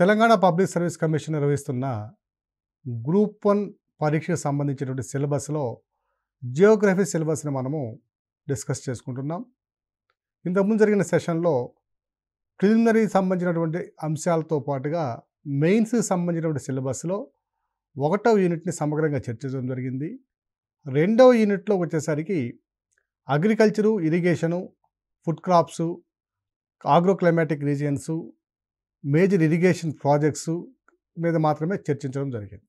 Telangana public service commission నిర్వహిస్తున్న group one పరీక్షకు సంబంధించినటువంటి సిలబస్లో జియోగ్రఫీ సిలబస్ని మనము డిస్కస్ చేసుకుంటున్నాం ఇంతకుముందు జరిగిన సెషన్లో ప్రిలిమినరీ సంబంధించినటువంటి అంశాలతో పాటుగా మెయిన్స్కి సంబంధించినటువంటి సిలబస్లో ఒకటవ యూనిట్ని సమగ్రంగా చర్చించడం జరిగింది రెండవ యూనిట్లో వచ్చేసరికి agriculture irrigation food crops agroclimatic regions major irrigation projects మీద మాత్రమే చర్చించడం జరిగింది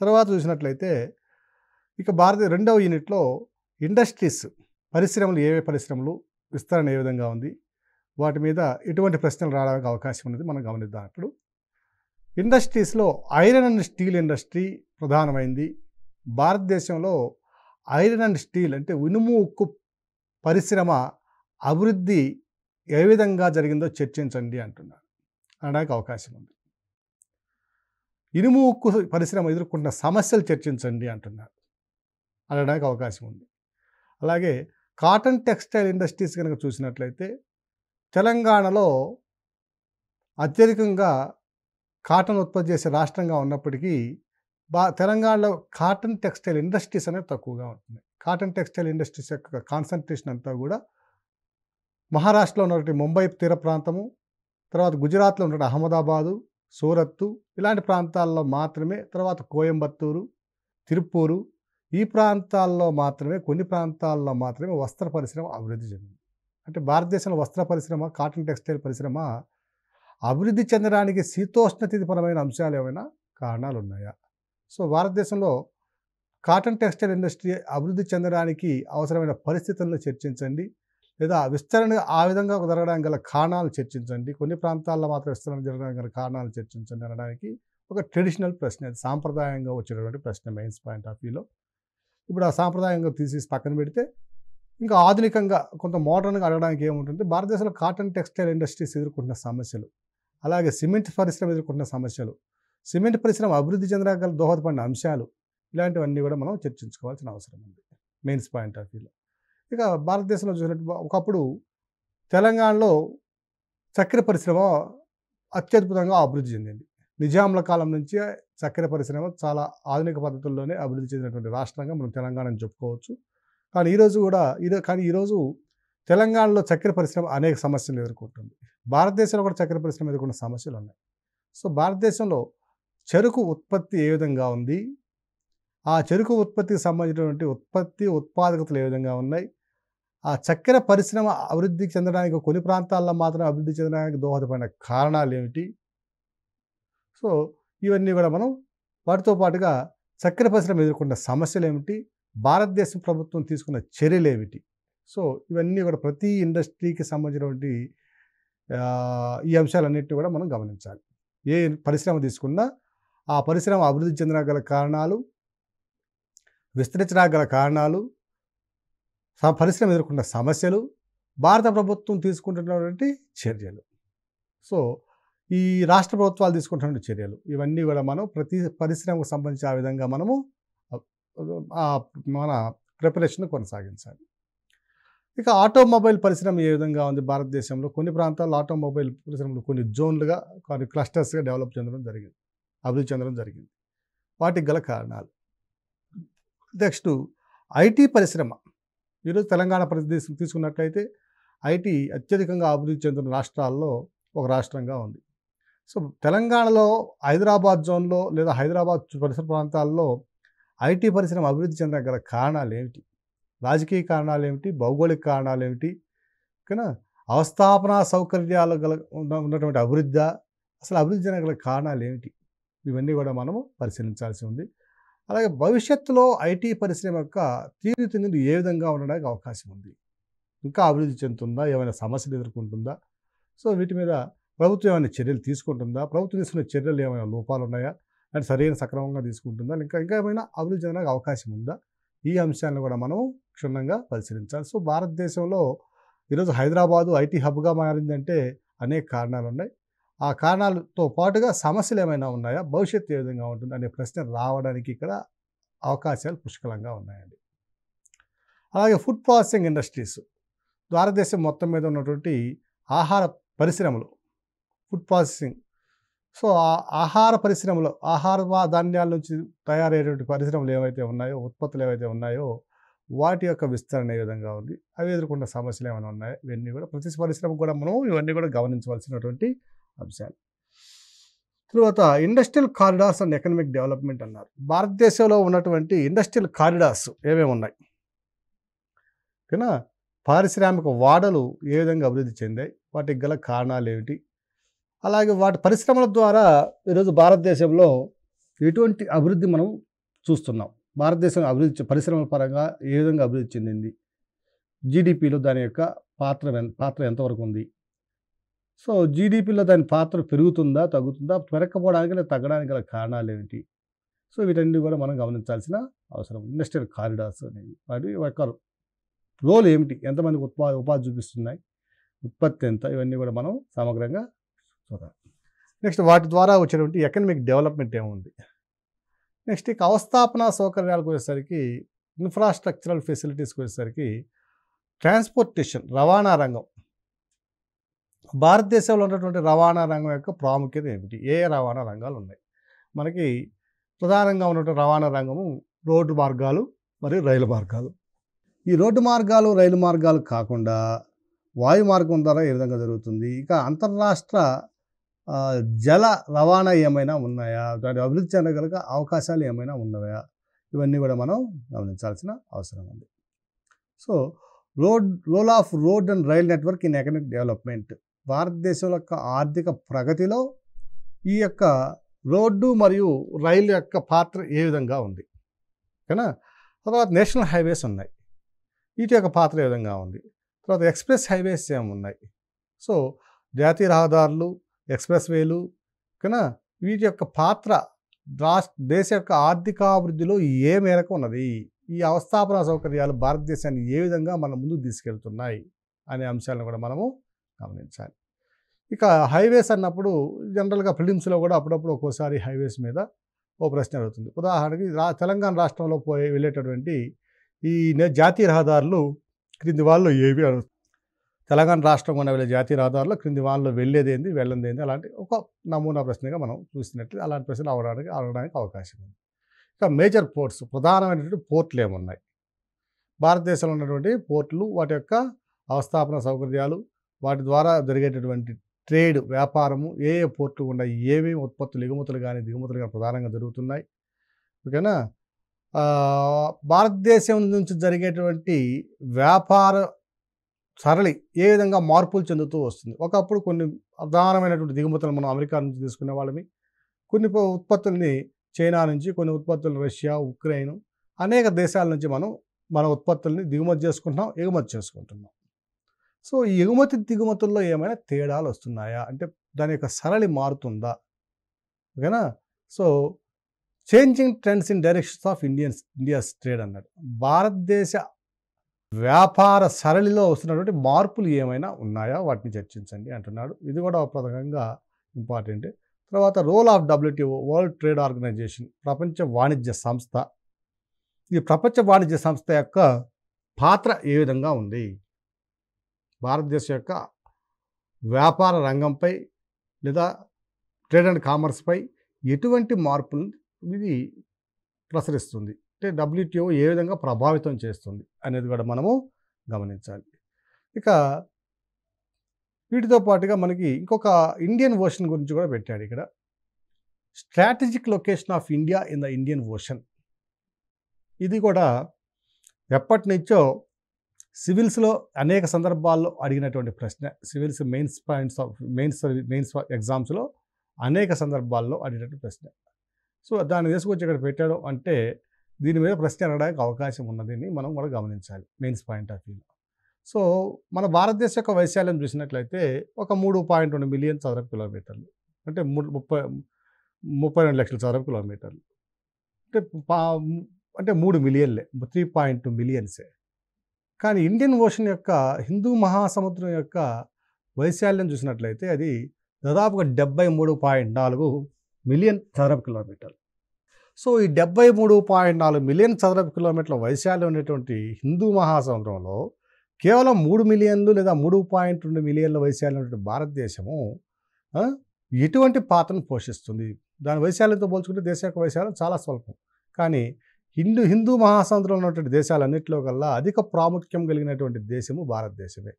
తర్వాత చూసినట్లయితే ఇక భారత రెండవ యూనిట్లో ఇండస్ట్రీస్ పరిశ్రమలు ఏవే పరిశ్రమలు విస్తరణ ఏ విధంగా ఉంది వాటి మీద ఎటువంటి ప్రశ్నలు రావడానికి అవకాశం ఉన్నది మనం గమనిద్దాం అప్పుడు ఇండస్ట్రీస్లో ఐరన్ అండ్ స్టీల్ ఇండస్ట్రీ ప్రధానమైంది భారతదేశంలో ఐరన్ అండ్ స్టీల్ అంటే ఉనుము ఉక్కు పరిశ్రమ అభివృద్ధి ఏ విధంగా జరిగిందో చర్చించండి అంటున్నారు అనడానికి అవకాశం ఉంది ఇనుము ఉక్కు పరిశ్రమ ఎదుర్కొంటున్న సమస్యలు చర్చించండి అంటున్నారు అనడానికి అవకాశం ఉంది అలాగే కాటన్ టెక్స్టైల్ ఇండస్ట్రీస్ కనుక చూసినట్లయితే తెలంగాణలో అత్యధికంగా కాటన్ ఉత్పత్తి చేసే రాష్ట్రంగా ఉన్నప్పటికీ బా తెలంగాణలో కాటన్ టెక్స్టైల్ ఇండస్ట్రీస్ అనేవి తక్కువగా ఉంటుంది కాటన్ టెక్స్టైల్ ఇండస్ట్రీస్ యొక్క కాన్సన్ట్రేషన్ అంతా కూడా మహారాష్ట్రలో ఉన్నటువంటి ముంబై తీర ప్రాంతము తర్వాత గుజరాత్లో ఉన్న అహ్మదాబాదు సూరత్తు ఇలాంటి ప్రాంతాల్లో మాత్రమే తర్వాత కోయంబత్తూరు తిరుప్పూరు ఈ ప్రాంతాల్లో మాత్రమే కొన్ని ప్రాంతాల్లో మాత్రమే వస్త్ర పరిశ్రమ అభివృద్ధి చెందింది అంటే భారతదేశంలో వస్త్ర పరిశ్రమ కాటన్ టెక్స్టైల్ పరిశ్రమ అభివృద్ధి చెందడానికి శీతోష్ణతిథిపరమైన అంశాలు ఏమైనా కారణాలు ఉన్నాయా సో భారతదేశంలో కాటన్ టెక్స్టైల్ ఇండస్ట్రీ అభివృద్ధి చెందడానికి అవసరమైన పరిస్థితులను చర్చించండి లేదా విస్తరణ ఆ విధంగా జరగడానికి గల కారణాలు చర్చించండి కొన్ని ప్రాంతాల్లో మాత్రం విస్తరణ జరగడానికి గల కారణాలు చర్చించండి అనడానికి ఒక ట్రెడిషనల్ ప్రశ్న అది సాంప్రదాయంగా వచ్చేటటువంటి ప్రశ్న మెయిన్స్ పాయింట్ ఆఫ్ వ్యూలో ఇప్పుడు ఆ సాంప్రదాయంగా తీసేసి పక్కన పెడితే ఇంకా ఆధునికంగా కొంత మోడర్న్గా అడగడానికి ఏముంటుంది భారతదేశంలో కాటన్ టెక్స్టైల్ ఇండస్ట్రీస్ ఎదుర్కొంటున్న సమస్యలు అలాగే సిమెంట్ పరిశ్రమ ఎదుర్కొంటున్న సమస్యలు సిమెంట్ పరిశ్రమ అభివృద్ధి చెందడానికి దోహదపడిన అంశాలు ఇలాంటివన్నీ కూడా మనం చర్చించుకోవాల్సిన అవసరం ఉంది మెయిన్స్ పాయింట్ ఆఫ్ వ్యూలో ఇక భారతదేశంలో చూసినట్టు ఒకప్పుడు తెలంగాణలో చక్కెర పరిశ్రమ అత్యద్భుతంగా అభివృద్ధి చెందింది నిజాంల కాలం నుంచి చక్కెర పరిశ్రమ చాలా ఆధునిక పద్ధతుల్లోనే అభివృద్ధి చెందినటువంటి రాష్ట్రంగా మనం తెలంగాణను చెప్పుకోవచ్చు కానీ ఈరోజు కూడా ఈరోజు కానీ ఈరోజు తెలంగాణలో చక్కెర పరిశ్రమ అనేక సమస్యలు ఎదుర్కొంటుంది భారతదేశంలో కూడా చక్కెర పరిశ్రమ ఎదుర్కొన్న సమస్యలు ఉన్నాయి సో భారతదేశంలో చెరుకు ఉత్పత్తి ఏ విధంగా ఉంది ఆ చెరుకు ఉత్పత్తికి సంబంధించినటువంటి ఉత్పత్తి ఉత్పాదకతలు ఏ విధంగా ఉన్నాయి ఆ చక్కెర పరిశ్రమ అభివృద్ధి చెందడానికి కొన్ని ప్రాంతాల్లో మాత్రం అభివృద్ధి చెందడానికి దోహదపడిన కారణాలు ఏమిటి సో ఇవన్నీ కూడా మనం వాటితో పాటుగా చక్కెర పరిశ్రమ ఎదుర్కొన్న సమస్యలు ఏమిటి భారతదేశం ప్రభుత్వం తీసుకున్న చర్యలు ఏమిటి సో ఇవన్నీ కూడా ప్రతి ఇండస్ట్రీకి సంబంధించినటువంటి ఈ అంశాలన్నింటినీ కూడా మనం గమనించాలి ఏ పరిశ్రమ తీసుకున్నా ఆ పరిశ్రమ అభివృద్ధి గల కారణాలు విస్తరించడానికి గల కారణాలు పరిశ్రమ ఎదుర్కొన్న సమస్యలు భారత ప్రభుత్వం తీసుకుంటున్నటువంటి చర్యలు సో ఈ రాష్ట్ర ప్రభుత్వాలు తీసుకుంటున్నటువంటి చర్యలు ఇవన్నీ కూడా మనం ప్రతి పరిశ్రమకు సంబంధించి ఆ విధంగా మనము మన ప్రిపరేషన్ కొనసాగించాలి ఇక ఆటోమొబైల్ పరిశ్రమ ఏ విధంగా ఉంది భారతదేశంలో కొన్ని ప్రాంతాల్లో ఆటోమొబైల్ పరిశ్రమలు కొన్ని జోన్లుగా కొన్ని క్లస్టర్స్గా డెవలప్ చెందడం జరిగింది అభివృద్ధి చెందడం జరిగింది వాటికి గల కారణాలు నెక్స్ట్ ఐటీ పరిశ్రమ ఈరోజు తెలంగాణ ప్రదేశం తీసుకున్నట్లయితే ఐటీ అత్యధికంగా అభివృద్ధి చెందిన రాష్ట్రాల్లో ఒక రాష్ట్రంగా ఉంది సో తెలంగాణలో హైదరాబాద్ జోన్లో లేదా హైదరాబాద్ పరిసర ప్రాంతాల్లో ఐటీ పరిశ్రమ అభివృద్ధి చెందిన గల కారణాలు ఏమిటి రాజకీయ కారణాలు ఏమిటి భౌగోళిక కారణాలు ఏమిటి ఓకేనా అవస్థాపన సౌకర్యాలు గల ఉన్నటువంటి అభివృద్ధి అసలు అభివృద్ధి చెందగల కారణాలు ఏమిటి ఇవన్నీ కూడా మనము పరిశీలించాల్సి ఉంది అలాగే భవిష్యత్తులో ఐటీ పరిశ్రమ యొక్క తీరుతెన్నులు ఏ విధంగా ఉండడానికి అవకాశం ఉంది ఇంకా అభివృద్ధి చెందుతుందా ఏమైనా సమస్యలు ఎదుర్కొంటుందా సో వీటి మీద ప్రభుత్వం ఏమైనా చర్యలు తీసుకుంటుందా ప్రభుత్వం తీసుకునే చర్యలు ఏమైనా లోపాలు ఉన్నాయా అంటే సరైన సక్రమంగా తీసుకుంటుందా ఇంకా ఇంకా ఏమైనా అభివృద్ధి చెందడానికి అవకాశం ఉందా ఈ అంశాలను కూడా మనం క్షుణ్ణంగా పరిశీలించాలి సో భారతదేశంలో ఈరోజు హైదరాబాదు ఐటీ హబ్గా మారిందంటే అనేక కారణాలు ఉన్నాయి ఆ కారణాలతో పాటుగా సమస్యలు ఏమైనా ఉన్నాయా భవిష్యత్తు ఏ విధంగా ఉంటుంది అనే ప్రశ్న రావడానికి ఇక్కడ అవకాశాలు పుష్కలంగా ఉన్నాయండి అలాగే ఫుడ్ ప్రాసెసింగ్ ఇండస్ట్రీస్ భారతదేశం మొత్తం మీద ఉన్నటువంటి ఆహార పరిశ్రమలు ఫుడ్ ప్రాసెసింగ్ సో ఆహార పరిశ్రమలు ఆహార ధాన్యాల నుంచి తయారయ్యేటువంటి పరిశ్రమలు ఏవైతే ఉన్నాయో ఉత్పత్తులు ఏవైతే ఉన్నాయో వాటి యొక్క విస్తరణ ఏ విధంగా ఉంది అవి ఎదుర్కొన్న సమస్యలు ఏమైనా ఉన్నాయో ఇవన్నీ కూడా ప్రతి పరిశ్రమ కూడా మనం ఇవన్నీ కూడా గమనించవలసినటువంటి అంశాలు తర్వాత industrial corridors and economic development అన్నారు భారతదేశంలో ఉన్నటువంటి ఇండస్ట్రియల్ కారిడార్స్ ఏమేమి ఉన్నాయి ఓకేనా పారిశ్రామిక వాడలు ఏ విధంగా అభివృద్ధి చెందాయి వాటికి గల కారణాలు ఏమిటి అలాగే వాటి పరిశ్రమల ద్వారా ఈరోజు భారతదేశంలో ఎటువంటి అభివృద్ధి మనం చూస్తున్నాం భారతదేశం అభివృద్ధి పరిశ్రమల పరంగా ఏ విధంగా అభివృద్ధి చెందింది జీడిపిలో దాని యొక్క పాత్ర పాత్ర ఎంతవరకు ఉంది సో జీడిపిలో దాని పాత్ర పెరుగుతుందా తగ్గుతుందా పెరగకపోవడానికి లేదా తగ్గడానికి గల కారణాలు ఏమిటి సో వీటన్ని కూడా మనం గమనించాల్సిన అవసరం ఇండస్ట్రియల్ కారిడార్స్ అనేవి వాటి యొక్క రోల్ ఏమిటి ఎంతమందికి ఉత్పా ఉపాధి చూపిస్తున్నాయి ఉత్పత్తి ఎంత ఇవన్నీ కూడా మనం సమగ్రంగా చూద్దాం నెక్స్ట్ వాటి ద్వారా వచ్చినటువంటి ఎకనమిక్ డెవలప్మెంట్ ఏముంది నెక్స్ట్ ఇక అవస్థాపన సౌకర్యాలకు వచ్చేసరికి ఇన్ఫ్రాస్ట్రక్చరల్ ఫెసిలిటీస్కి వచ్చేసరికి ట్రాన్స్పోర్టేషన్ రవాణా రంగం భారతదేశంలో ఉన్నటువంటి రవాణా రంగం యొక్క ప్రాముఖ్యత ఏమిటి ఏ రవాణా రంగాలు ఉన్నాయి మనకి ప్రధానంగా ఉన్నటువంటి రవాణా రంగము రోడ్డు మార్గాలు మరియు రైలు మార్గాలు ఈ రోడ్డు మార్గాలు రైలు మార్గాలు కాకుండా వాయు మార్గం ద్వారా ఏ విధంగా జరుగుతుంది ఇక అంతర్రాష్ట్ర జల రవాణా ఏమైనా ఉన్నాయా దాని అభివృద్ధి చెందగల అవకాశాలు ఏమైనా ఉన్నాయా ఇవన్నీ కూడా మనం గమనించాల్సిన అవసరం ఉంది so road role of road and rail network in economic development భారతదేశం యొక్క ఆర్థిక ప్రగతిలో ఈ యొక్క రోడ్డు మరియు రైలు యొక్క పాత్ర ఏ విధంగా ఉంది ఓకేనా తర్వాత నేషనల్ హైవేస్ ఉన్నాయి వీటి యొక్క పాత్ర ఏ విధంగా ఉంది తర్వాత ఎక్స్ప్రెస్ హైవేస్ ఏమున్నాయి సో జాతీయ రహదారులు ఎక్స్ప్రెస్ వేలు ఓకేనా వీటి యొక్క పాత్ర రాష్ట్ర దేశ యొక్క ఆర్థికాభివృద్ధిలో ఏ మేరకు ఉన్నది ఈ అవస్థాపన సౌకర్యాలు భారతదేశాన్ని ఏ విధంగా మన ముందుకు తీసుకెళ్తున్నాయి అనే అంశాలను కూడా మనము గమనించాలి ఇక హైవేస్ అన్నప్పుడు జనరల్గా ఫిలిమ్స్లో కూడా అప్పుడప్పుడు ఒక్కోసారి హైవేస్ మీద ఓ ప్రశ్న అడుగుతుంది ఉదాహరణకి రా తెలంగాణ రాష్ట్రంలో పోయే వెళ్ళేటటువంటి ఈ జాతీయ రహదారులు క్రింది వాళ్ళు ఏవి తెలంగాణ రాష్ట్రం ఉన్న వెళ్ళే జాతీయ రహదారులు క్రింది వాళ్ళు వెళ్ళేదేంది ఏంది అలాంటి ఒక నమూనా ప్రశ్నగా మనం చూసినట్లు అలాంటి ప్రశ్నలు అవడానికి అడగడానికి అవకాశం ఉంది ఇక మేజర్ పోర్ట్స్ ప్రధానమైనటువంటి పోర్ట్లు ఏమున్నాయి భారతదేశంలో ఉన్నటువంటి పోర్ట్లు వాటి యొక్క అవస్థాపన సౌకర్యాలు వాటి ద్వారా జరిగేటటువంటి ట్రేడ్ వ్యాపారము ఏ ఏ పోర్టులు ఉన్నాయి ఏమేమి ఉత్పత్తులు ఎగుమతులు కానీ దిగుమతులు కానీ ప్రధానంగా జరుగుతున్నాయి ఓకేనా భారతదేశం నుంచి జరిగేటువంటి వ్యాపార సరళి ఏ విధంగా మార్పులు చెందుతూ వస్తుంది ఒకప్పుడు కొన్ని ప్రధానమైనటువంటి దిగుమతులు మనం అమెరికా నుంచి తీసుకునే వాళ్ళమే కొన్ని ఉత్పత్తుల్ని చైనా నుంచి కొన్ని ఉత్పత్తులు రష్యా ఉక్రెయిన్ అనేక దేశాల నుంచి మనం మన ఉత్పత్తుల్ని దిగుమతి చేసుకుంటున్నాం ఎగుమతి చేసుకుంటున్నాం సో ఈ ఎగుమతి దిగుమతుల్లో ఏమైనా తేడాలు వస్తున్నాయా అంటే దాని యొక్క సరళి మారుతుందా ఓకేనా so changing trends in directions of Indians India's trade అన్నాడు భారతదేశ వ్యాపార సరళిలో వస్తున్నటువంటి మార్పులు ఏమైనా ఉన్నాయా వాటిని చర్చించండి అంటున్నాడు ఇది కూడా ప్రధానంగా ఇంపార్టెంట్ తర్వాత role of WTO world trade organization ప్రపంచ వాణిజ్య సంస్థ ఈ ప్రపంచ వాణిజ్య సంస్థ యొక్క పాత్ర ఏ విధంగా ఉంది భారతదేశం యొక్క వ్యాపార రంగంపై లేదా ట్రేడ్ అండ్ కామర్స్పై ఎటువంటి మార్పులు ఇది ప్రసరిస్తుంది అంటే డబ్ల్యూటీఓ ఏ విధంగా ప్రభావితం చేస్తుంది అనేది కూడా మనము గమనించాలి ఇక వీటితో పాటుగా మనకి ఇంకొక ఇండియన్ ఓషన్ గురించి కూడా పెట్టాడు ఇక్కడ strategic location of India in the Indian ocean ఇది కూడా ఎప్పటి నుంచో సివిల్స్లో అనేక సందర్భాల్లో అడిగినటువంటి ప్రశ్న civils mains points of mains mains ఎగ్జామ్స్లో అనేక సందర్భాల్లో అడిగినటువంటి ప్రశ్న సో దాన్ని తీసుకొచ్చి ఇక్కడ పెట్టాడు అంటే దీని మీద ప్రశ్న అడగడానికి అవకాశం ఉన్నదని మనం కూడా గమనించాలి మెయిన్స్ పాయింట్ ఆఫ్ వ్యూలో సో మన భారతదేశం యొక్క వైశాల్యం చూసినట్లయితే ఒక మూడు పాయింట్ రెండు మిలియన్ చదరపు కిలోమీటర్లు అంటే ముప్పై ముప్పై రెండు లక్షల చదరపు కిలోమీటర్లు అంటే అంటే మూడు మిలియన్లే త్రీ పాయింట్ టూ మిలియన్సే కానీ ఇండియన్ ఓషన్ యొక్క హిందూ మహాసముద్రం యొక్క వైశాల్యం చూసినట్లయితే అది దాదాపుగా డెబ్బై మూడు పాయింట్ నాలుగు మిలియన్ చదరపు కిలోమీటర్లు సో ఈ డెబ్బై మూడు పాయింట్ నాలుగు మిలియన్ చదరపు కిలోమీటర్ల వైశాల్యం ఉండేటువంటి హిందూ మహాసముద్రంలో కేవలం మూడు మిలియన్లు లేదా మూడు పాయింట్ రెండు మిలియన్ల వైశాల్యం ఉన్నటువంటి భారతదేశము ఎటువంటి పాత్రను పోషిస్తుంది దాని వైశాల్యంతో పోల్చుకుంటే దేశ యొక్క వైశాల్యం చాలా స్వల్పం కానీ హిందూ హిందూ మహాసముద్రంలో ఉన్నటువంటి దేశాలన్నింటిలో కల్లా అధిక ప్రాముఖ్యం కలిగినటువంటి దేశము భారతదేశమే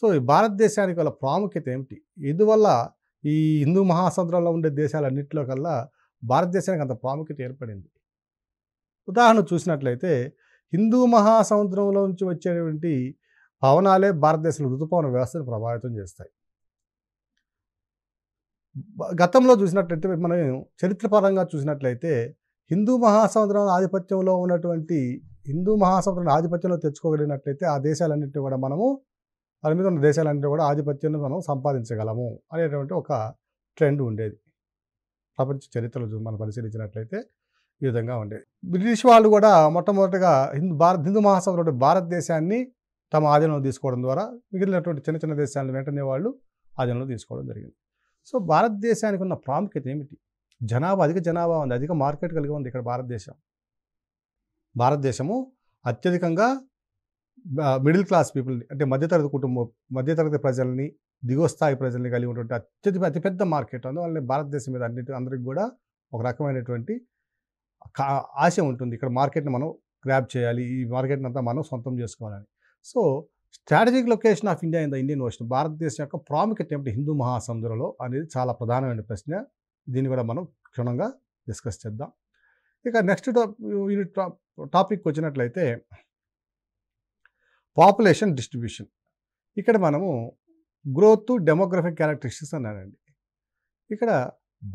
సో ఈ భారతదేశానికి వాళ్ళ ప్రాముఖ్యత ఏమిటి ఇందువల్ల ఈ హిందూ మహాసముద్రంలో ఉండే దేశాలన్నింటిలో కల్లా భారతదేశానికి అంత ప్రాముఖ్యత ఏర్పడింది ఉదాహరణ చూసినట్లయితే హిందూ మహాసముద్రంలో నుంచి వచ్చేటువంటి పవనాలే భారతదేశంలో ఋతుపవన వ్యవస్థను ప్రభావితం చేస్తాయి గతంలో చూసినట్లయితే మనం చరిత్రపరంగా చూసినట్లయితే హిందూ మహాసముద్రం ఆధిపత్యంలో ఉన్నటువంటి హిందూ మహాసముద్రం ఆధిపత్యంలో తెచ్చుకోగలిగినట్లయితే ఆ దేశాలన్నింటినీ కూడా మనము దాని మీద ఉన్న దేశాలన్నింటినీ కూడా ఆధిపత్యాన్ని మనం సంపాదించగలము అనేటువంటి ఒక ట్రెండ్ ఉండేది ప్రపంచ చరిత్రలో మనం పరిశీలించినట్లయితే ఈ విధంగా ఉండేది బ్రిటిష్ వాళ్ళు కూడా మొట్టమొదటిగా హిందూ భారత హిందూ మహాసభలో భారతదేశాన్ని తమ ఆధీనంలో తీసుకోవడం ద్వారా మిగిలినటువంటి చిన్న చిన్న దేశాలను వెంటనే వాళ్ళు ఆధీనంలో తీసుకోవడం జరిగింది సో భారతదేశానికి ఉన్న ప్రాముఖ్యత ఏమిటి జనాభా అధిక జనాభా ఉంది అధిక మార్కెట్ కలిగి ఉంది ఇక్కడ భారతదేశం భారతదేశము అత్యధికంగా మిడిల్ క్లాస్ పీపుల్ని అంటే మధ్యతరగతి కుటుంబం మధ్యతరగతి ప్రజల్ని దిగువ స్థాయి ప్రజల్ని కలిగి ఉన్నటువంటి అత్యధిక అతిపెద్ద మార్కెట్ అందువల్ల భారతదేశం మీద అన్నిటి అందరికి కూడా ఒక రకమైనటువంటి ఆశ ఉంటుంది ఇక్కడ మార్కెట్ని మనం గ్రాప్ చేయాలి ఈ మార్కెట్ని అంతా మనం సొంతం చేసుకోవాలని so strategic location of India in the Indian ocean భారతదేశం యొక్క ప్రాముఖ్యత ఏమిటి హిందూ మహాసముద్రంలో అనేది చాలా ప్రధానమైన ప్రశ్న దీన్ని కూడా మనం క్షుణ్ణంగా డిస్కస్ చేద్దాం ఇక నెక్స్ట్ యూనిట్ టాపిక్ వచ్చినట్లయితే పాపులేషన్ డిస్ట్రిబ్యూషన్ ఇక్కడ మనము గ్రోత్ డెమోగ్రఫిక్ క్యారెక్టరిస్టిక్స్ అన్నానండి ఇక్కడ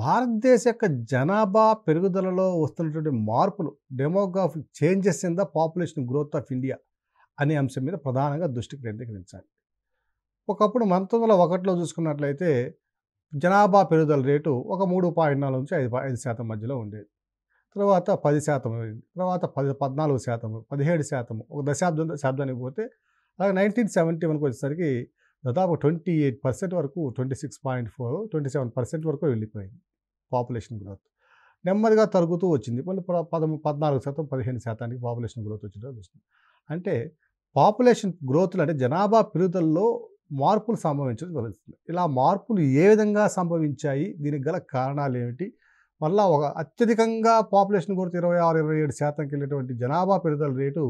భారతదేశ యొక్క జనాభా పెరుగుదలలో వస్తున్నటువంటి మార్పులు demographic changes in the population growth of India అనే అంశం మీద ప్రధానంగా దృష్టి కేంద్రీకరించాలి ఒకప్పుడు పంతొమ్మిది ఒకటిలో చూసుకున్నట్లయితే జనాభా పెరుగుదల రేటు ఒక మూడు పాయింట్ నాలుగు నుంచి ఐదు ఐదు శాతం మధ్యలో ఉండేది తర్వాత పది శాతం తర్వాత పది పద్నాలుగు శాతం పదిహేడు శాతం ఒక దశాబ్దం దశాబ్దానికి పోతే అలాగే నైన్టీన్ సెవెంటీ వన్కి వచ్చేసరికి దాదాపు ట్వంటీ ఎయిట్ పర్సెంట్ వరకు twenty six point four twenty seven percent వరకు వెళ్ళిపోయింది పాపులేషన్ గ్రోత్ నెమ్మదిగా తరుగుతూ వచ్చింది మళ్ళీ పద పద్నాలుగు శాతం పదిహేను శాతానికి పాపులేషన్ గ్రోత్ వచ్చేటట్టు చూస్తుంది అంటే పాపులేషన్ గ్రోత్లు అంటే జనాభా పెరుగుదలలో మార్పులు సంభవించడం జరుగుతుంది ఇలా మార్పులు ఏ విధంగా సంభవించాయి దీనికి గల కారణాలు ఏమిటి మళ్ళా ఒక అత్యధికంగా పాపులేషన్ కొరత ఇరవై ఆరు ఇరవై ఏడు శాతంకి వెళ్ళేటువంటి జనాభా పెరుగుదల రేటు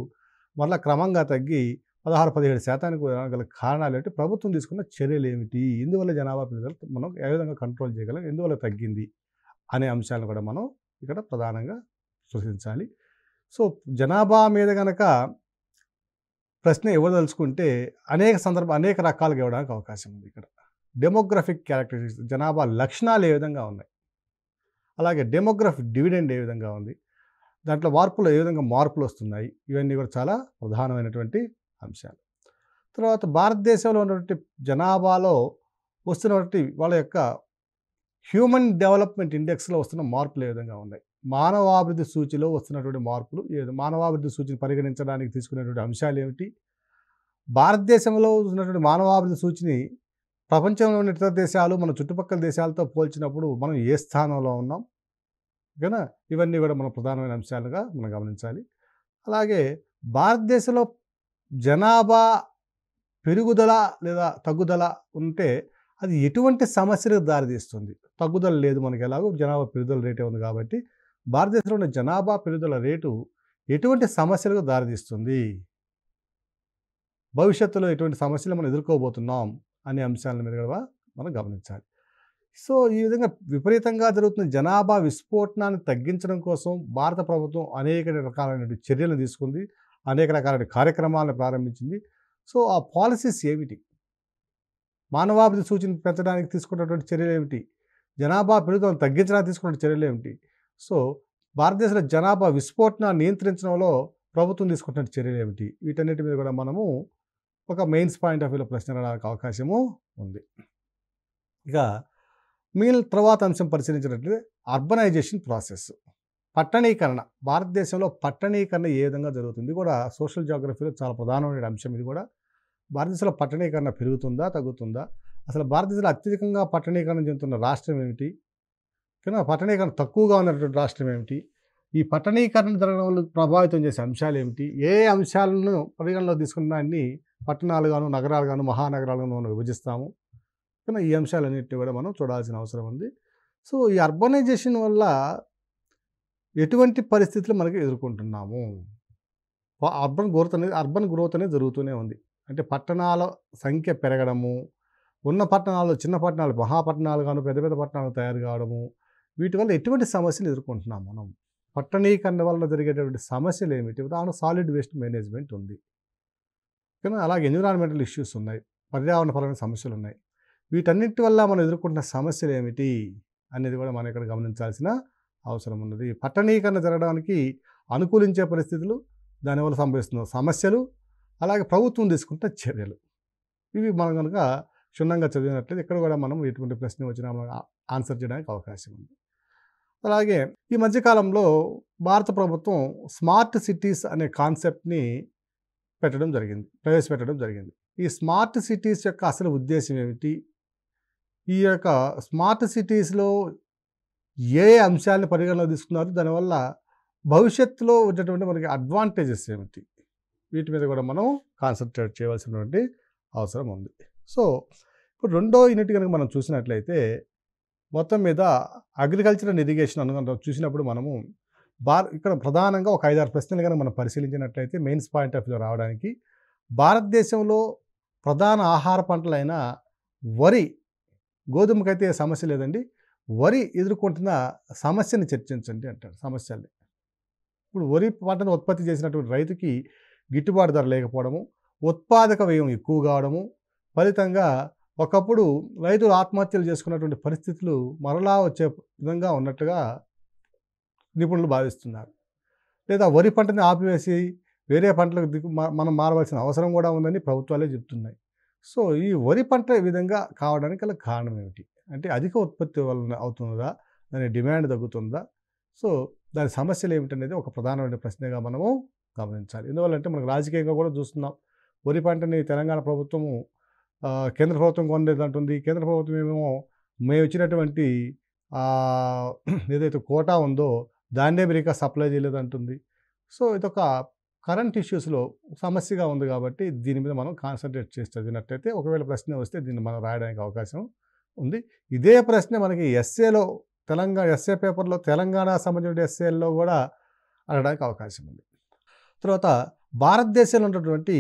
మళ్ళీ క్రమంగా తగ్గి పదహారు పదిహేడు శాతానికి గల కారణాలు ఏంటి ప్రభుత్వం తీసుకున్న చర్యలు ఏమిటి ఇందువల్ల జనాభా పెరుగుదల మనం ఏ విధంగా కంట్రోల్ చేయగలం ఎందువల్ల తగ్గింది అనే అంశాలను కూడా మనం ఇక్కడ ప్రధానంగా సృష్టించాలి సో జనాభా మీద కనుక ప్రశ్న ఇవ్వదలుచుకుంటే అనేక సందర్భ అనేక రకాలుగా ఇవ్వడానికి అవకాశం ఉంది ఇక్కడ డెమోగ్రఫిక్ క్యారెక్టరిస్టిక్స్ జనాభా లక్షణాలు ఏ విధంగా ఉన్నాయి అలాగే డెమోగ్రఫిక్ డివిడెండ్ ఏ విధంగా ఉంది దాంట్లో మార్పులు ఏ విధంగా మార్పులు వస్తున్నాయి ఇవన్నీ కూడా చాలా ప్రధానమైనటువంటి అంశాలు తర్వాత భారతదేశంలో ఉన్నటువంటి జనాభాలో వస్తున్నటువంటి వాళ్ళ యొక్క హ్యూమన్ డెవలప్మెంట్ ఇండెక్స్లో వస్తున్న మార్పులు ఏ విధంగా ఉన్నాయి మానవాభివృద్ధి సూచిలో వస్తున్నటువంటి మార్పులు మానవాభివృద్ధి సూచిని పరిగణించడానికి తీసుకునేటువంటి అంశాలు ఏమిటి భారతదేశంలో ఉన్నటువంటి మానవాభివృద్ధి సూచిని ప్రపంచంలోని ఇతర దేశాలు మన చుట్టుపక్కల దేశాలతో పోల్చినప్పుడు మనం ఏ స్థానంలో ఉన్నాం ఓకేనా ఇవన్నీ కూడా మన ప్రధానమైన అంశాలుగా మనం గమనించాలి అలాగే భారతదేశంలో జనాభా పెరుగుదల లేదా తగ్గుదల ఉంటే అది ఎటువంటి సమస్యలకు దారితీస్తుంది తగ్గుదల లేదు మనకి ఎలాగో జనాభా పెరుగుదల రేటే ఉంది కాబట్టి భారతదేశంలో ఉన్న జనాభా పెరుగుదల రేటు ఎటువంటి సమస్యలకు దారితీస్తుంది భవిష్యత్తులో ఎటువంటి సమస్యలు మనం ఎదుర్కోబోతున్నాం అనే అంశాల మీద కూడా మనం గమనించాలి సో ఈ విధంగా విపరీతంగా జరుగుతున్న జనాభా విస్ఫోటనాన్ని తగ్గించడం కోసం భారత ప్రభుత్వం అనేక రకాలైన చర్యలు తీసుకుంది అనేక రకాలైన కార్యక్రమాలను ప్రారంభించింది సో ఆ పాలసీస్ ఏమిటి మానవాభివృద్ధి సూచన పెంచడానికి తీసుకున్నటువంటి చర్యలు ఏమిటి జనాభా పెరుగుదలను తగ్గించడానికి తీసుకున్న చర్యలు ఏమిటి సో భారతదేశంలో జనాభా విస్ఫోటన నియంత్రించడంలో ప్రభుత్వం తీసుకుంటున్న చర్యలు ఏమిటి వీటన్నిటి మీద కూడా మనము ఒక మెయిన్స్ పాయింట్ ఆఫ్ వ్యూలో ప్రశ్న రావడానికి అవకాశము ఉంది ఇక మిగిలిన తర్వాత అంశం పరిశీలించినట్లయితే అర్బనైజేషన్ ప్రాసెస్ పట్టణీకరణ భారతదేశంలో పట్టణీకరణ ఏ విధంగా జరుగుతుంది కూడా సోషల్ జాగ్రఫీలో చాలా ప్రధానమైన అంశం ఇది కూడా భారతదేశంలో పట్టణీకరణ పెరుగుతుందా తగ్గుతుందా అసలు భారతదేశంలో అత్యధికంగా పట్టణీకరణ చెందుతున్న రాష్ట్రం ఏమిటి కానీ పట్టణీకరణ తక్కువగా ఉన్నటువంటి రాష్ట్రం ఏమిటి ఈ పట్టణీకరణ జరగడం వల్ల ప్రభావితం చేసే అంశాలు ఏమిటి ఏ అంశాలను పరిగణలో తీసుకున్న దాన్ని పట్టణాలుగాను మహానగరాలు గాను మనం విభజిస్తాము కానీ ఈ అంశాలన్నింటినీ కూడా మనం చూడాల్సిన అవసరం ఉంది సో ఈ అర్బనైజేషన్ వల్ల ఎటువంటి పరిస్థితులు మనకి ఎదుర్కొంటున్నాము అర్బన్ గ్రోత్ అనేది అర్బన్ గ్రోత్ అనేది జరుగుతూనే ఉంది అంటే పట్టణాల సంఖ్య పెరగడము ఉన్న పట్టణాలు చిన్న పట్టణాలు మహాపట్టణాలు గాను పెద్ద పెద్ద పట్టణాలు తయారు కావడము వీటి వల్ల ఎటువంటి సమస్యలు ఎదుర్కొంటున్నాం మనం పట్టణీకరణ వల్ల జరిగేటువంటి సమస్యలు ఏమిటి ఉదాహరణ సాలిడ్ వేస్ట్ మేనేజ్మెంట్ ఉంది కానీ అలాగే ఎన్విరాన్మెంటల్ ఇష్యూస్ ఉన్నాయి పర్యావరణపరమైన సమస్యలు ఉన్నాయి వీటన్నిటి వల్ల మనం ఎదుర్కొంటున్న సమస్యలు ఏమిటి అనేది కూడా మనం ఇక్కడ గమనించాల్సిన అవసరం ఉన్నది పట్టణీకరణ జరగడానికి అనుకూలించే పరిస్థితులు దానివల్ల సంభవిస్తున్న సమస్యలు అలాగే ప్రభుత్వం తీసుకుంటున్న చర్యలు ఇవి మనం కనుక క్షుణ్ణంగా చదివినట్లయితే ఇక్కడ కూడా మనం ఎటువంటి ప్రశ్న వచ్చినా మనం ఆన్సర్ చేయడానికి అవకాశం ఉంది అలాగే ఈ మధ్యకాలంలో భారత ప్రభుత్వం స్మార్ట్ సిటీస్ అనే కాన్సెప్ట్ని పెట్టడం జరిగింది ప్రవేశపెట్టడం జరిగింది ఈ స్మార్ట్ సిటీస్ యొక్క అసలు ఉద్దేశం ఏమిటి ఈ యొక్క స్మార్ట్ సిటీస్లో ఏ ఏ అంశాలను పరిగణలో తీసుకున్నారు దానివల్ల భవిష్యత్తులో ఉండేటువంటి మనకి అడ్వాంటేజెస్ ఏమిటి వీటి మీద కూడా మనం కాన్సన్ట్రేట్ చేయవలసినటువంటి అవసరం ఉంది సో ఇప్పుడు రెండో యూనిట్ కనుక మనం చూసినట్లయితే మొత్తం మీద అగ్రికల్చర్ అండ్ ఇరిగేషన్ అనుకున్న చూసినప్పుడు మనము భార ఇక్కడ ప్రధానంగా ఒక ఐదారు ప్రశ్నలు కనుక మనం పరిశీలించినట్లయితే మెయిన్స్ పాయింట్ ఆఫ్ వ్యూ రావడానికి భారతదేశంలో ప్రధాన ఆహార పంటలైన వరి గోధుమకైతే సమస్య లేదండి వరి ఎదుర్కొంటున్న సమస్యని చర్చించండి అంటారు సమస్యల్ని ఇప్పుడు వరి పంటను ఉత్పత్తి చేసినటువంటి రైతుకి గిట్టుబాటు ధర లేకపోవడము ఉత్పాదక వ్యయం ఎక్కువ కావడము ఫలితంగా ఒకప్పుడు రైతులు ఆత్మహత్యలు చేసుకున్నటువంటి పరిస్థితులు మరలా వచ్చే విధంగా ఉన్నట్టుగా నిపుణులు భావిస్తున్నారు లేదా వరి పంటని ఆపివేసి వేరే పంటలకు దిగు మనం మారవలసిన అవసరం కూడా ఉందని ప్రభుత్వాలే చెప్తున్నాయి సో ఈ వరి పంట విధంగా కావడానికి గల కారణం ఏమిటి అంటే అధిక ఉత్పత్తి వలన అవుతుందా దాని డిమాండ్ తగ్గుతుందా సో దాని సమస్యలు ఏమిటనేది ఒక ప్రధానమైన ప్రశ్నగా మనము గమనించాలి ఎందువల్లంటే మనకు రాజకీయంగా కూడా చూస్తున్నాం వరి పంటని తెలంగాణ ప్రభుత్వము కేంద్ర ప్రభుత్వం కొనలేదంటుంది కేంద్ర ప్రభుత్వం ఏమేమో మేము ఇచ్చినటువంటి ఏదైతే కోటా ఉందో దాన్నే మీరు ఇంకా సప్లై చేయలేదంటుంది సో ఇదొక కరెంట్ ఇష్యూస్లో సమస్యగా ఉంది కాబట్టి దీని మీద మనం కాన్సన్ట్రేట్ చేస్తున్నట్టయితే ఒకవేళ ప్రశ్న వస్తే దీన్ని మనం రాయడానికి అవకాశం ఉంది ఇదే ప్రశ్న మనకి ఎస్ఏలో తెలంగాణ ఎస్ఏ పేపర్లో తెలంగాణ సంబంధించిన ఎస్ఏల్లో కూడా అడగడానికి అవకాశం ఉంది తర్వాత భారతదేశంలో ఉన్నటువంటి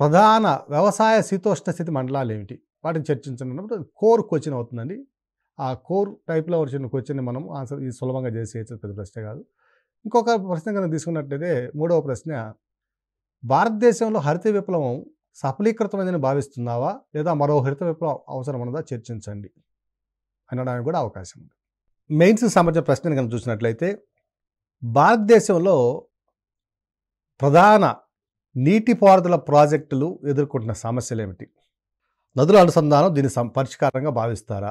ప్రధాన వ్యవసాయ శీతోష్ణ స్థితి మండలాలు ఏమిటి వాటిని చర్చించినప్పుడు కోర్ క్వశ్చన్ అవుతుందండి ఆ కోర్ టైప్లో వచ్చిన క్వశ్చన్ని మనం ఆన్సర్ ఇది సులభంగా చేసేయచ్చు పెద్ద ప్రశ్న కాదు ఇంకొక ప్రశ్న కనుక తీసుకున్నట్లయితే మూడవ ప్రశ్న భారతదేశంలో హరిత విప్లవం సఫలీకృతమైందని భావిస్తున్నావా లేదా మరో హరిత విప్లవం అవసరం ఉన్నదా చర్చించండి అనడానికి కూడా అవకాశం ఉంది మెయిన్స్ సంబంధించిన ప్రశ్నను కనుక చూసినట్లయితే భారతదేశంలో ప్రధాన నీటిపారుదల ప్రాజెక్టులు ఎదుర్కొంటున్న సమస్యలు ఏమిటి నదుల అనుసంధానం దీని పరిష్కారంగా భావిస్తారా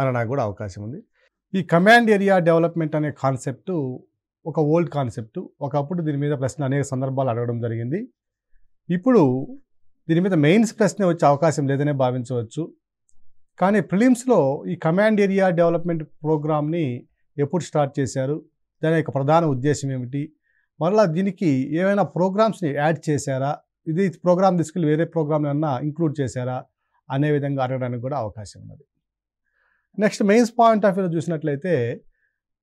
అనడానికి కూడా అవకాశం ఉంది ఈ కమాండ్ ఏరియా డెవలప్మెంట్ అనే కాన్సెప్టు ఒక ఓల్డ్ కాన్సెప్ట్ ఒకప్పుడు దీని మీద ప్రశ్న అనేక సందర్భాలు అడగడం జరిగింది ఇప్పుడు దీని మీద మెయిన్స్ ప్రశ్న వచ్చే అవకాశం లేదనే భావించవచ్చు కానీ ఫిలిమ్స్లో ఈ కమాండ్ ఏరియా డెవలప్మెంట్ ప్రోగ్రామ్ని ఎప్పుడు స్టార్ట్ చేశారు దాని యొక్క ప్రధాన ఉద్దేశం ఏమిటి మళ్ళీ దీనికి ఏమైనా ప్రోగ్రామ్స్ని యాడ్ చేశారా ఇది ప్రోగ్రామ్ తీసుకెళ్ళి వేరే ప్రోగ్రామ్ ఏమన్నా ఇంక్లూడ్ చేశారా అనే విధంగా అడగడానికి కూడా అవకాశం ఉన్నది నెక్స్ట్ మెయిన్స్ పాయింట్ ఆఫ్ వ్యూలో చూసినట్లయితే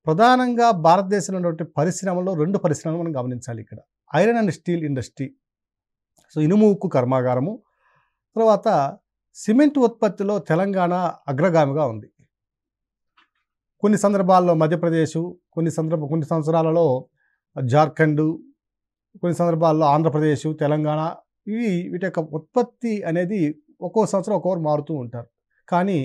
ప్రధానంగా భారతదేశంలో ఉన్నటువంటి పరిశ్రమలో రెండు పరిశ్రమలు మనం గమనించాలి ఇక్కడ iron and steel industry so ఇనుము ఉక్కు కర్మాగారము తర్వాత సిమెంట్ ఉత్పత్తిలో తెలంగాణ అగ్రగామిగా ఉంది కొన్ని సందర్భాల్లో మధ్యప్రదేశ్ కొన్ని సందర్భ కొన్ని సంవత్సరాలలో జార్ఖండ్ కొన్ని సందర్భాల్లో ఆంధ్రప్రదేశ్ తెలంగాణ ఇవి వీటి యొక్క ఉత్పత్తి అనేది ఒక్కో సంవత్సరం ఒక్కొక్కరు మారుతూ ఉంటారు కానీ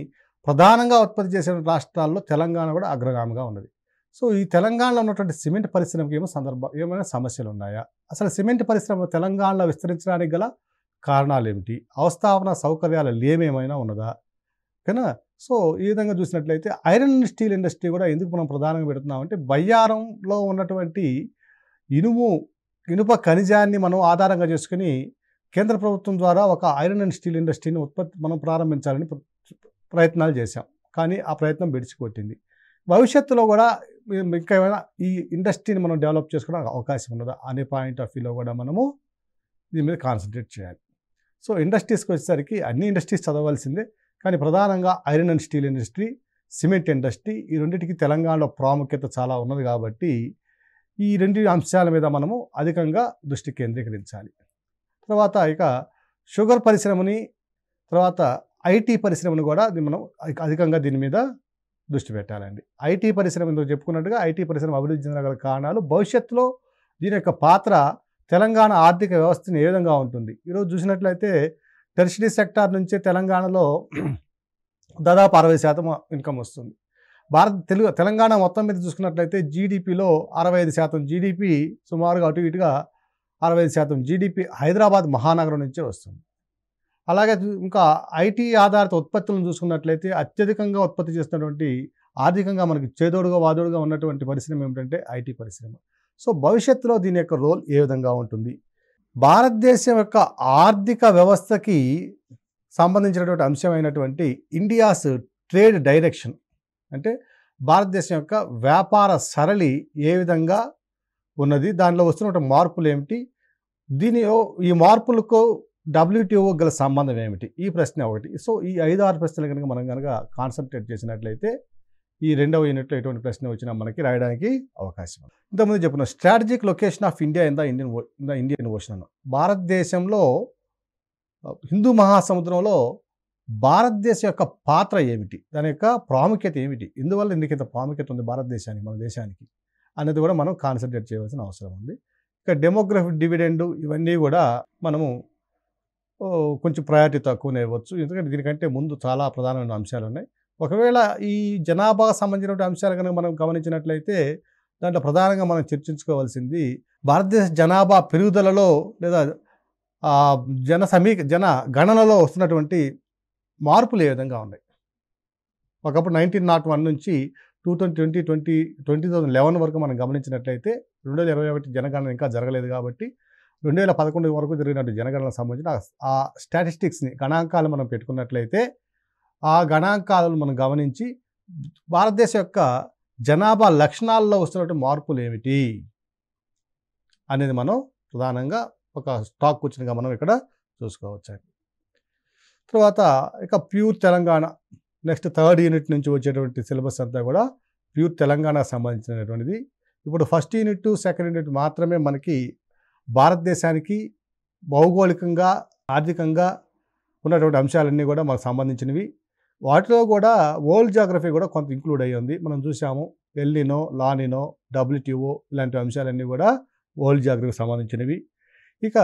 ప్రధానంగా ఉత్పత్తి చేసే రాష్ట్రాల్లో తెలంగాణ కూడా అగ్రగామిగా ఉన్నది సో ఈ తెలంగాణలో ఉన్నటువంటి సిమెంట్ పరిశ్రమకి ఏమో సందర్భ ఏమైనా సమస్యలు ఉన్నాయా అసలు సిమెంట్ పరిశ్రమ తెలంగాణలో విస్తరించడానికి గల కారణాలు ఏమిటి అవస్థాపన సౌకర్యాలు ఏమేమైనా ఉన్నదా ఓకేనా సో ఈ విధంగా చూసినట్లయితే ఐరన్ స్టీల్ ఇండస్ట్రీ కూడా ఎందుకు మనం ప్రధానంగా పెడుతున్నామంటే బయ్యారంలో ఉన్నటువంటి ఇనుము ఇనుప ఖనిజాన్ని మనం ఆధారంగా చేసుకుని కేంద్ర ప్రభుత్వం ద్వారా ఒక ఐరన్ అండ్ స్టీల్ ఇండస్ట్రీని ఉత్పత్తి మనం ప్రారంభించాలని ప్రయత్నాలు చేశాం కానీ ఆ ప్రయత్నం బెడిచికొట్టింది భవిష్యత్తులో కూడా ఇంకా ఏమైనా ఈ ఇండస్ట్రీని మనం డెవలప్ చేసుకోవడానికి అవకాశం ఉండదు అనే పాయింట్ ఆఫ్ వ్యూలో కూడా మనము దీని మీద కాన్సన్ట్రేట్ చేయాలి సో ఇండస్ట్రీస్కి వచ్చేసరికి అన్ని ఇండస్ట్రీస్ చదవాల్సిందే కానీ ప్రధానంగా iron and steel industry cement industry ఈ రెండింటికి తెలంగాణలో ప్రాముఖ్యత చాలా ఉన్నది కాబట్టి ఈ రెండు అంశాల మీద మనము అధికంగా దృష్టి కేంద్రీకరించాలి తర్వాత ఇక షుగర్ పరిశ్రమని తర్వాత ఐటీ పరిశ్రమను కూడా మనం అధికంగా దీని మీద దృష్టి పెట్టాలండి ఐటీ పరిశ్రమ ఎందుకు చెప్పుకున్నట్టుగా ఐటీ పరిశ్రమ అభివృద్ధి చెందగల కారణాలు భవిష్యత్తులో దీని యొక్క పాత్ర తెలంగాణ ఆర్థిక వ్యవస్థని ఏ విధంగా ఉంటుంది ఈరోజు చూసినట్లయితే టెర్షరీ సెక్టార్ నుంచే తెలంగాణలో దాదాపు అరవై శాతం ఇన్కమ్ వస్తుంది భారత తెలుగు తెలంగాణ మొత్తం మీద చూసుకున్నట్లయితే జీడిపిలో అరవై ఐదు శాతం జీడిపి సుమారుగా అటు ఇటుగా అరవై ఐదు శాతం జీడిపి హైదరాబాద్ మహానగరం నుంచే వస్తుంది అలాగే ఇంకా ఐటీ ఆధారిత ఉత్పత్తులను చూసుకున్నట్లయితే అత్యధికంగా ఉత్పత్తి చేస్తున్నటువంటి ఆర్థికంగా మనకి చేదోడుగా వాదోడుగా ఉన్నటువంటి పరిశ్రమ ఏమిటంటే ఐటీ పరిశ్రమ సో భవిష్యత్తులో దీని యొక్క రోల్ ఏ విధంగా ఉంటుంది భారతదేశం యొక్క ఆర్థిక వ్యవస్థకి సంబంధించినటువంటి అంశమైనటువంటి ఇండియాస్ ట్రేడ్ డైరెక్షన్ అంటే భారతదేశం యొక్క వ్యాపార సరళి ఏ విధంగా ఉన్నది దానిలో వస్తున్న మార్పులు ఏమిటి దీని ఈ మార్పులకు డబ్ల్యూటీఓ గల సంబంధం ఏమిటి ఈ ప్రశ్న ఒకటి సో ఈ ఐదు ఆరు ప్రశ్నలు కనుక మనం కనుక కాన్సన్ట్రేట్ చేసినట్లయితే ఈ రెండవ యూనిట్లో ఎటువంటి ప్రశ్న వచ్చినా మనకి రాయడానికి అవకాశం ఇంతకుముందు చెప్పిన strategic location of India in the Indian in the Indian ocean భారతదేశంలో హిందూ మహాసముద్రంలో భారతదేశం యొక్క పాత్ర ఏమిటి దాని యొక్క ప్రాముఖ్యత ఏమిటి ఇందువల్ల ఎందుకు ఇంత ప్రాముఖ్యత ఉంది భారతదేశానికి మన దేశానికి అనేది కూడా మనం కాన్సన్ట్రేట్ చేయవలసిన అవసరం ఉంది ఇక డెమోగ్రఫిక్ డివిడెండు ఇవన్నీ కూడా మనము కొంచెం ప్రయారిటీ తక్కువనే ఇవ్వచ్చు ఎందుకంటే దీనికంటే ముందు చాలా ప్రధానమైన అంశాలు ఉన్నాయి ఒకవేళ ఈ జనాభాకు సంబంధించిన అంశాలు కనుక మనం గమనించినట్లయితే దాంట్లో ప్రధానంగా మనం చర్చించుకోవాల్సింది భారతదేశ జనాభా పెరుగుదలలో లేదా జన సమీ జన గణనలో వస్తున్నటువంటి మార్పులు ఏ విధంగా ఉన్నాయి ఒకప్పుడు నైన్టీన్ నాట్ వన్ నుంచి two thousand twenty twenty twenty thousand eleven వరకు మనం గమనించినట్లయితే రెండు వేల ఇరవై ఒకటి జనగణన ఇంకా జరగలేదు కాబట్టి రెండు వేల పదకొండు వరకు జరిగినట్టు జనగణనకు సంబంధించిన ఆ స్టాటిస్టిక్స్ని గణాంకాలు మనం పెట్టుకున్నట్లయితే ఆ గణాంకాలను మనం గమనించి భారతదేశం యొక్క జనాభా లక్షణాల్లో వస్తున్నటువంటి మార్పులు ఏమిటి అనేది మనం ప్రధానంగా ఒక స్టాక్ వచ్చినగా మనం ఇక్కడ చూసుకోవచ్చు తర్వాత ఇక pure Telangana next third unit నుంచి వచ్చేటువంటి సిలబస్ అంతా కూడా ప్యూర్ తెలంగాణకు సంబంధించినటువంటిది ఇప్పుడు ఫస్ట్ యూనిట్ సెకండ్ యూనిట్ మాత్రమే మనకి భారతదేశానికి భౌగోళికంగా ఆర్థికంగా ఉన్నటువంటి అంశాలన్నీ కూడా మనకు సంబంధించినవి వాటిలో కూడా వరల్డ్ జాగ్రఫీ కూడా కొంత ఇంక్లూడ్ అయ్యి ఉంది మనం చూసాము ఎల్లినో లానినో డబ్ల్యూటీఓ ఇలాంటి అంశాలన్నీ కూడా వరల్డ్ జాగ్రఫీకి సంబంధించినవి ఇక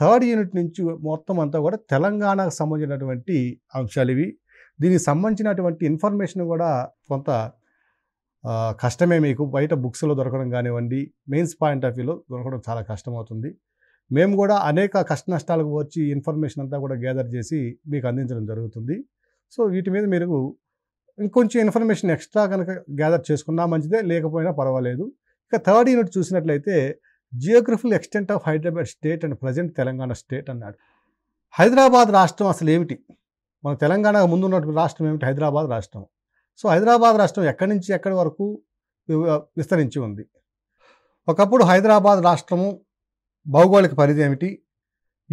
థర్డ్ యూనిట్ నుంచి మొత్తం అంతా కూడా తెలంగాణకు సంబంధించినటువంటి అంశాలు ఇవి దీనికి సంబంధించినటువంటి ఇన్ఫర్మేషన్ కూడా కొంత కష్టమే మీకు బయట బుక్స్లో దొరకడం కానివ్వండి మెయిన్స్ పాయింట్ ఆఫ్ వ్యూలో దొరకడం చాలా కష్టమవుతుంది మేము కూడా అనేక కష్ట నష్టాలకు వచ్చి ఇన్ఫర్మేషన్ అంతా కూడా గ్యాదర్ చేసి మీకు అందించడం జరుగుతుంది సో వీటి మీద మీరు ఇంకొంచెం ఇన్ఫర్మేషన్ ఎక్స్ట్రా కనుక గ్యాదర్ చేసుకున్నా మంచిదే లేకపోయినా పర్వాలేదు ఇక థర్డ్ యూనిట్ చూసినట్లయితే geographical extent of Hyderabad state and present Telangana state అన్నాడు హైదరాబాద్ రాష్ట్రం అసలు ఏమిటి మన తెలంగాణకు ముందు ఉన్నటువంటి రాష్ట్రం ఏమిటి హైదరాబాద్ రాష్ట్రం సో హైదరాబాద్ రాష్ట్రం ఎక్కడి నుంచి ఎక్కడి వరకు విస్తరించి ఉంది ఒకప్పుడు హైదరాబాద్ రాష్ట్రము భౌగోళిక పరిధి ఏమిటి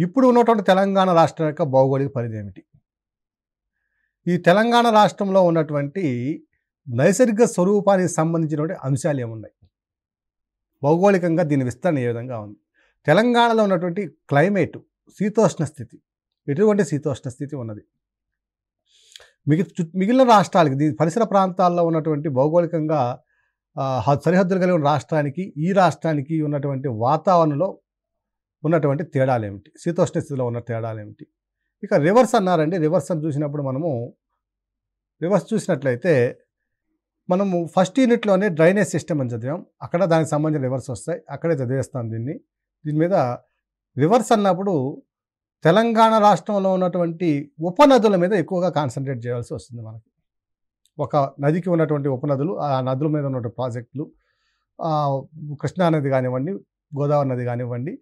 ఇప్పుడు ఉన్నటువంటి తెలంగాణ రాష్ట్రం యొక్క భౌగోళిక పరిధి ఏమిటి ఈ తెలంగాణ రాష్ట్రంలో ఉన్నటువంటి నైసర్గిక స్వరూపానికి సంబంధించినటువంటి అంశాలు ఏమున్నాయి భౌగోళికంగా దీని విస్తరణ ఏ విధంగా ఉంది తెలంగాణలో ఉన్నటువంటి క్లైమేట్ శీతోష్ణ స్థితి ఎటువంటి శీతోష్ణ స్థితి ఉన్నది మిగి మిగిలిన రాష్ట్రాలకి దీని పరిసర ప్రాంతాల్లో ఉన్నటువంటి భౌగోళికంగా సరిహద్దులు కలిగిన రాష్ట్రానికి ఈ రాష్ట్రానికి ఉన్నటువంటి వాతావరణంలో ఉన్నటువంటి తేడాలు ఏమిటి శీతోష్ణ స్థితిలో ఉన్న తేడాలు ఏమిటి ఇక రివర్స్ అన్నారండి రివర్స్ అని చూసినప్పుడు మనము రివర్స్ చూసినట్లయితే మనము ఫస్ట్ యూనిట్లోనే డ్రైనేజ్ సిస్టమ్ అని చదివాం అక్కడ దానికి సంబంధించిన రివర్స్ వస్తాయి అక్కడే చదివేస్తాం దీన్ని దీని మీద రివర్స్ అన్నప్పుడు తెలంగాణ రాష్ట్రంలో ఉన్నటువంటి ఉపనదుల మీద ఎక్కువగా కాన్సన్ట్రేట్ చేయాల్సి వస్తుంది మనకి ఒక నదికి ఉన్నటువంటి ఉపనదులు ఆ నదుల మీద ఉన్నటువంటి ప్రాజెక్టులు కృష్ణానది కానివ్వండి గోదావరి నది కానివ్వండి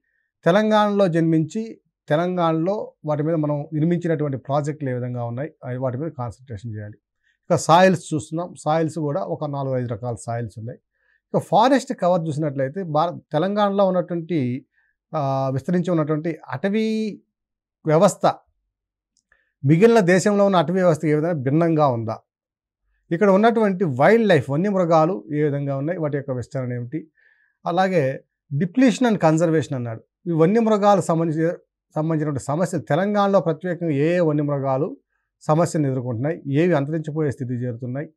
తెలంగాణలో జన్మించి తెలంగాణలో వాటి మీద మనం నిర్మించినటువంటి ప్రాజెక్టులు ఏ విధంగా ఉన్నాయి వాటి మీద కాన్సన్ట్రేషన్ చేయాలి ఇక సాయిల్స్ చూస్తున్నాం సాయిల్స్ కూడా ఒక నాలుగు ఐదు రకాల సాయిల్స్ ఉన్నాయి ఇక ఫారెస్ట్ కవర్ చూసినట్లయితే భారత తెలంగాణలో ఉన్నటువంటి విస్తరించి ఉన్నటువంటి అటవీ వ్యవస్థ మిగిలిన దేశంలో ఉన్న అటవీ వ్యవస్థ ఏ విధంగా భిన్నంగా ఉందా ఇక్కడ ఉన్నటువంటి వైల్డ్ లైఫ్ వన్యమృగాలు ఏ విధంగా ఉన్నాయి వాటి యొక్క విస్తరణ ఏమిటి అలాగే డిప్లీషన్ అండ్ కన్జర్వేషన్ అన్నాడు ఈ వన్యమృగాలకు సంబంధించి సంబంధించినటువంటి సమస్యలు తెలంగాణలో ప్రత్యేకంగా ఏ ఏ వన్యమృగాలు సమస్యను ఎదుర్కొంటున్నాయి ఏవి అంతరించిపోయే స్థితి చేరుతున్నాయి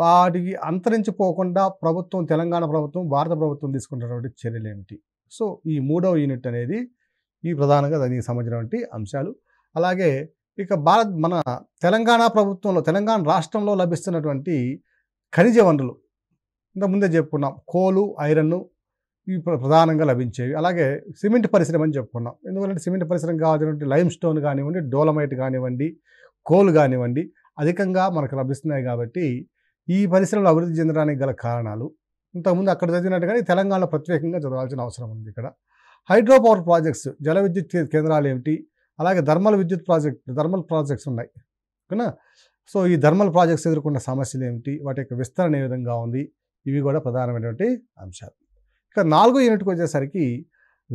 వాటికి అంతరించిపోకుండా ప్రభుత్వం తెలంగాణ ప్రభుత్వం భారత ప్రభుత్వం తీసుకుంటున్నటువంటి చర్యలు ఏమిటి సో ఈ మూడవ యూనిట్ అనేది ఈ ప్రధానంగా దానికి సంబంధించినటువంటి అంశాలు అలాగే ఇక భారత్ మన తెలంగాణ ప్రభుత్వంలో తెలంగాణ రాష్ట్రంలో లభిస్తున్నటువంటి ఖనిజ వనరులు ఇంతకుముందే చెప్పుకున్నాం కోలు ఐరన్ ఇవి ప్రధానంగా లభించేవి అలాగే సిమెంట్ పరిశ్రమ అని చెప్పుకున్నాం ఎందుకంటే సిమెంట్ పరిశ్రమ కావాల్సినటువంటి లైమ్ స్టోన్ కానివ్వండి డోలమైట్ కానివ్వండి కోల్ కానివ్వండి అధికంగా మనకు లభిస్తున్నాయి కాబట్టి ఈ పరిశ్రమలు అభివృద్ధి చెందడానికి గల కారణాలు ఇంతకుముందు అక్కడ కానీ తెలంగాణలో ప్రత్యేకంగా చదవాల్సిన అవసరం ఉంది ఇక్కడ హైడ్రో పవర్ ప్రాజెక్ట్స్ జల విద్యుత్ కేంద్రాలు ఏమిటి అలాగే ధర్మల్ విద్యుత్ ప్రాజెక్ట్ ధర్మల్ ప్రాజెక్ట్స్ ఉన్నాయి ఓకేనా సో ఈ ధర్మల్ ప్రాజెక్ట్స్ ఎదుర్కొన్న సమస్యలు ఏమిటి వాటి యొక్క విస్తరణ ఏ విధంగా ఉంది ఇవి కూడా ప్రధానమైనటువంటి అంశాలు ఇక నాలుగో యూనిట్కి వచ్చేసరికి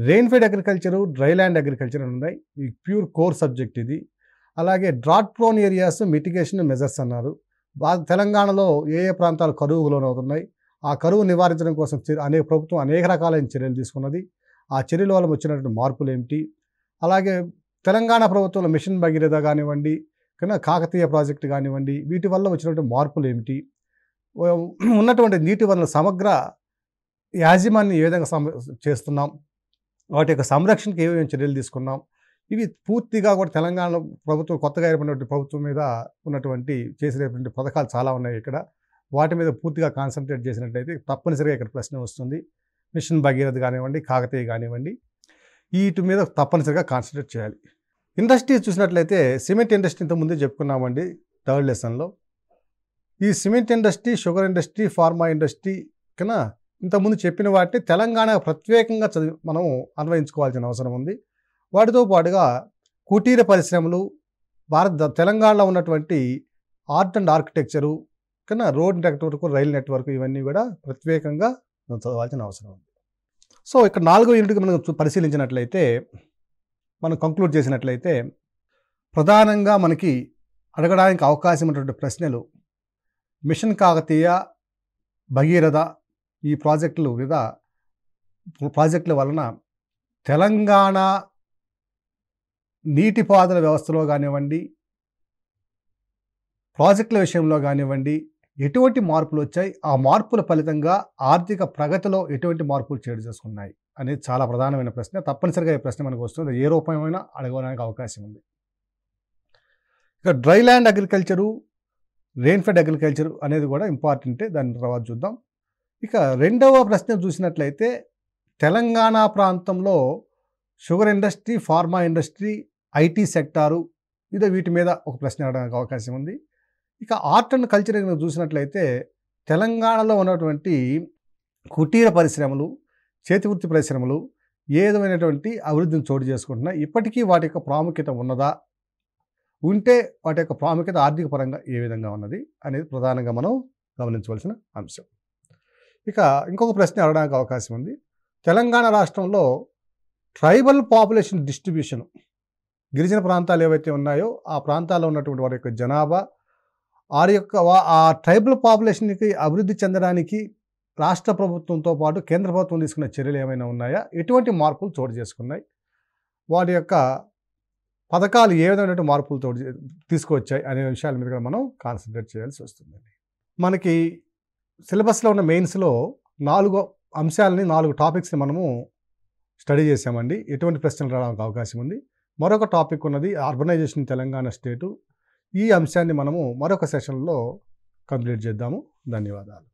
రెయిన్ఫెడ్ అగ్రికల్చరు డ్రైల్యాండ్ అగ్రికల్చర్ అని ఉన్నాయి ఈ ప్యూర్ కోర్ సబ్జెక్ట్ ఇది అలాగే drought prone areas mitigation measures అన్నారు తెలంగాణలో ఏ ఏ ప్రాంతాలు కరువుకు లోనవుతున్నాయి ఆ కరువు నివారించడం కోసం అనేక ప్రభుత్వం అనేక రకాలైన చర్యలు తీసుకున్నది ఆ చర్యల వల్ల వచ్చినటువంటి మార్పులు ఏమిటి అలాగే తెలంగాణ ప్రభుత్వంలో మిషన్ భగీరథ కానివ్వండి కన్నా కాకతీయ ప్రాజెక్టు కానివ్వండి వీటి వల్ల వచ్చినటువంటి మార్పులు ఏమిటి ఉన్నటువంటి నీటి వనరుల సమగ్ర యాజమాన్యం ఏ విధంగా చేస్తున్నాం వాటి యొక్క సంరక్షణకి ఏమేమి చర్యలు తీసుకున్నాం ఇవి పూర్తిగా కూడా తెలంగాణ ప్రభుత్వం కొత్తగా ఏర్పడినటువంటి ప్రభుత్వం మీద ఉన్నటువంటి చేసినటువంటి పథకాలు చాలా ఉన్నాయి ఇక్కడ వాటి మీద పూర్తిగా కాన్సన్ట్రేట్ చేసినట్లయితే తప్పనిసరిగా ఇక్కడ ప్రశ్న వస్తుంది మిషన్ భగీరథ్ కానివ్వండి కాకతీయ కానివ్వండి వీటి మీద తప్పనిసరిగా కాన్సన్ట్రేట్ చేయాలి ఇండస్ట్రీ చూసినట్లయితే సిమెంట్ ఇండస్ట్రీ ఇంత ముందే చెప్పుకున్నామండి థర్డ్ లెసన్లో ఈ cement industry sugar industry pharma industry కన్నా ఇంతకుముందు చెప్పిన వాటిని తెలంగాణ ప్రత్యేకంగా చదివి మనం అన్వయించుకోవాల్సిన అవసరం ఉంది వాటితో పాటుగా కుటీర పరిశ్రమలు భారత తెలంగాణలో ఉన్నటువంటి ఆర్ట్ అండ్ ఆర్కిటెక్చరు కన్నా రోడ్ నెట్వర్క్ రైల్ నెట్వర్క్ ఇవన్నీ కూడా ప్రత్యేకంగా చదవాల్సిన అవసరం ఉంది సో ఇక్కడ నాలుగో యూనిట్కి మనం పరిశీలించినట్లయితే మనం కంక్లూడ్ చేసినట్లయితే ప్రధానంగా మనకి అడగడానికి అవకాశం ఉన్నటువంటి ప్రశ్నలు మిషన్ కాకతీయ భగీరథ ఈ ప్రాజెక్టులు మీద ప్రాజెక్టుల వలన తెలంగాణ నీటిపారుదల వ్యవస్థలో కానివ్వండి ప్రాజెక్టుల విషయంలో కానివ్వండి ఎటువంటి మార్పులు వచ్చాయి ఆ మార్పుల ఫలితంగా ఆర్థిక ప్రగతిలో ఎటువంటి మార్పులు చేటు చేసుకున్నాయి అనేది చాలా ప్రధానమైన ప్రశ్న తప్పనిసరిగా ఈ ప్రశ్న మనకు వస్తుంది ఏ రూపమైనా అడగడానికి అవకాశం ఉంది ఇక dry land agriculture rainfed agriculture అనేది కూడా ఇంపార్టెంటే దాని తర్వాత చూద్దాం ఇక రెండవ ప్రశ్న చూసినట్లయితే తెలంగాణ ప్రాంతంలో sugar industry pharma industry IT sector ఇదో వీటి మీద ఒక ప్రశ్న అడగడానికి అవకాశం ఉంది ఇక ఆర్ట్ అండ్ కల్చర్ కనుక చూసినట్లయితే తెలంగాణలో ఉన్నటువంటి కుటీర పరిశ్రమలు చేతివృత్తి పరిశ్రమలు ఏ విధమైనటువంటి అభివృద్ధిని చోటు చేసుకుంటున్నా ఇప్పటికీ వాటి యొక్క ప్రాముఖ్యత ఉన్నదా ఉంటే వాటి యొక్క ప్రాముఖ్యత ఆర్థిక పరంగా ఏ విధంగా ఉన్నది అనేది ప్రధానంగా మనం గమనించవలసిన అంశం ఇక ఇంకొక ప్రశ్న అడగడానికి అవకాశం ఉంది తెలంగాణ రాష్ట్రంలో ట్రైబల్ పాపులేషన్ డిస్ట్రిబ్యూషన్ గిరిజన ప్రాంతాలు ఏవైతే ఉన్నాయో ఆ ప్రాంతాల్లో ఉన్నటువంటి వారి యొక్క జనాభా వారి యొక్క ఆ ట్రైబల్ పాపులేషన్కి అభివృద్ధి చెందడానికి రాష్ట్ర ప్రభుత్వంతో పాటు కేంద్ర ప్రభుత్వం తీసుకున్న చర్యలు ఏమైనా ఉన్నాయా ఎటువంటి మార్పులు చోటు చేసుకున్నాయి వాటి యొక్క పథకాలు ఏ విధమైనటువంటి మార్పులు తోడు తీసుకువచ్చాయి అనే విషయాల మీద కూడా మనం కాన్సన్ట్రేట్ చేయాల్సి వస్తుందండి మనకి సిలబస్లో ఉన్న మెయిన్స్లో నాలుగు అంశాలని నాలుగు టాపిక్స్ని మనము స్టడీ చేశామండి ఎటువంటి ప్రశ్నలు రావడానికి అవకాశం ఉంది మరొక టాపిక్ ఉన్నది అర్బనైజేషన్ తెలంగాణ స్టేటు ఈ అంశాన్ని మనము మరొక సెషన్లో కంప్లీట్ చేద్దాము ధన్యవాదాలు